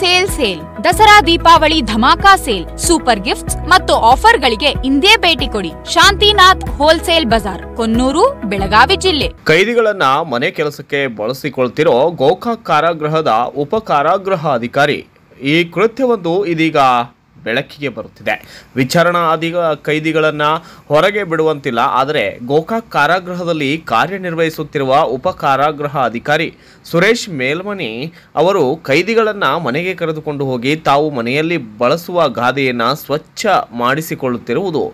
sale sale Dasara Deepavali ಧಮಾಕಾ sale super gifts ಮತ್ತು ಆಫರ್ಗಳಿಗೆ ಇಂದೇ ಭೇಟಿ ಕೊಡಿ ಶಾಂತಿನಾಥ್ ಹೋಲ್ಸೇಲ್ ಬಜಾರ್ ಕೊನ್ನೂರು ಬೆಳಗಾವಿ ಜಿಲ್ಲೆ ಕೈದಿಗಳನ್ನ ಮನೆ ಕೆಲಸಕ್ಕೆ ಬಳಸಿಕೊಳ್ತಿರೋ ಗೋಕಾಕ್ ಕಾರಾಗೃಹದ ಉಪ ಕಾರಾಗೃಹ ಅಧಿಕಾರಿ ಈ ಕೃತ್ಯವೊಂದು ಇದೀಗ ಬೆಳಕಿಗೆ ಬರುತ್ತಿದೆ ವಿಚಾರಣಾ ಅಧಿಕ ಕೈದಿಗಳನ್ನು ಹೊರಗೆ ಬಿಡುವಂತಿಲ್ಲ ಆದರೆ ಗೋಕಾಕ್ ಕಾರಾಗೃಹದಲ್ಲಿ ಕಾರ್ಯನಿರ್ವಹಿಸುತ್ತಿರುವ ಉಪ ಕಾರಾಗೃಹ ಅಧಿಕಾರಿ ಸುರೇಶ್ ಮೇಲ್ಮನಿ ಅವರು ಕೈದಿಗಳನ್ನು ಮನೆಗೆ ಕರೆದುಕೊಂಡು ಹೋಗಿ ತಾವು ಮನೆಯಲ್ಲಿ ಬಳಸುವ ಗಾದೆಯನ್ನು ಸ್ವಚ್ಛ ಮಾಡಿಸಿಕೊಳ್ಳುತ್ತಿರುವುದು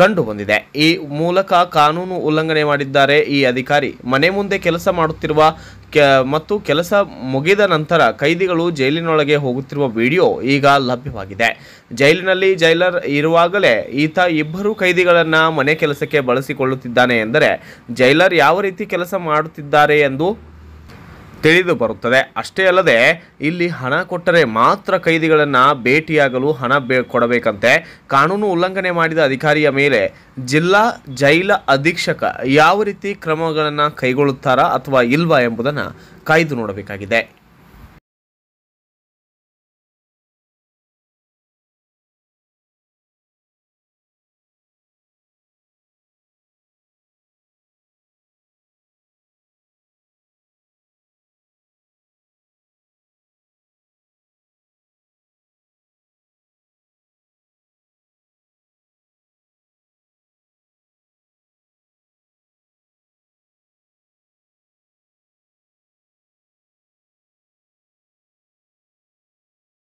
ಕಂಡುಬಂದಿದೆ ಈ ಮೂಲಕ ಕಾನೂನು ಉಲ್ಲಂಘನೆ ಮಾಡಿದ್ದಾರೆ ಈ ಅಧಿಕಾರಿ ಮನೆ ಮುಂದೆ ಕೆಲಸ ಮಾಡುತ್ತಿರುವ ಮತ್ತು ಕೆಲಸ ಮುಗಿದ ನಂತರ ಕೈದಿಗಳು ಜೈಲಿನೊಳಗೆ ಹೋಗುತ್ತಿರುವ ವಿಡಿಯೋ ಈಗ ಲಭ್ಯವಾಗಿದೆ ಜೈಲಿನಲ್ಲಿ ಜೈಲರ್ ಇರುವಾಗಲೇ ಈತ ಇಬ್ಬರು ಕೈದಿಗಳನ್ನು ಮನೆ ಕೆಲಸಕ್ಕೆ ಬಳಸಿಕೊಳ್ಳುತ್ತಿದ್ದಾನೆ ಎಂದರೆ ಜೈಲರ್ ಯಾವ ರೀತಿ ಕೆಲಸ ಮಾಡುತ್ತಿದ್ದಾರೆ ಎಂದು ತಿಳಿದು ಬರುತ್ತದೆ ಅಷ್ಟೇ ಅಲ್ಲದೆ ಇಲ್ಲಿ ಹಣ ಕೊಟ್ಟರೆ ಮಾತ್ರ ಕೈದಿಗಳನ್ನು ಭೇಟಿಯಾಗಲು ಹಣ ಬೇ ಕೊಡಬೇಕಂತೆ ಕಾನೂನು ಉಲ್ಲಂಘನೆ ಮಾಡಿದ ಅಧಿಕಾರಿಯ ಮೇಲೆ ಜಿಲ್ಲಾ ಜೈಲ ಅಧೀಕ್ಷಕ ಯಾವ ರೀತಿ ಕ್ರಮಗಳನ್ನು ಕೈಗೊಳ್ಳುತ್ತಾರಾ ಅಥವಾ ಇಲ್ವಾ ಎಂಬುದನ್ನು ಕಾಯ್ದು ನೋಡಬೇಕಾಗಿದೆ